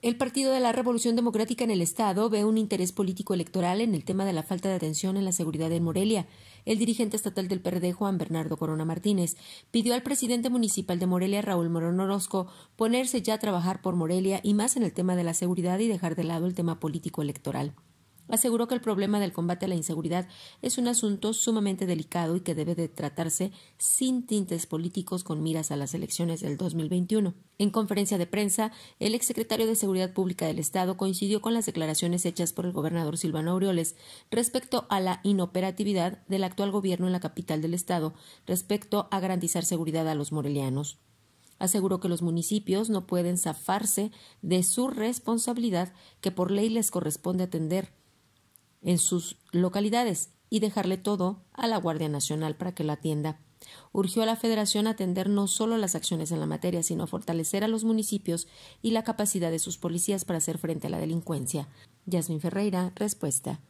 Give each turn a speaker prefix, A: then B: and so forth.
A: El Partido de la Revolución Democrática en el Estado ve un interés político electoral en el tema de la falta de atención en la seguridad en Morelia. El dirigente estatal del PRD, Juan Bernardo Corona Martínez, pidió al presidente municipal de Morelia, Raúl Morón Orozco, ponerse ya a trabajar por Morelia y más en el tema de la seguridad y dejar de lado el tema político electoral aseguró que el problema del combate a la inseguridad es un asunto sumamente delicado y que debe de tratarse sin tintes políticos con miras a las elecciones del 2021. En conferencia de prensa, el exsecretario de Seguridad Pública del Estado coincidió con las declaraciones hechas por el gobernador Silvano Aureoles respecto a la inoperatividad del actual gobierno en la capital del Estado respecto a garantizar seguridad a los morelianos aseguró que los municipios no pueden zafarse de su responsabilidad que por ley les corresponde atender en sus localidades y dejarle todo a la Guardia Nacional para que lo atienda. Urgió a la Federación atender no solo las acciones en la materia, sino fortalecer a los municipios y la capacidad de sus policías para hacer frente a la delincuencia. Yasmin Ferreira, respuesta.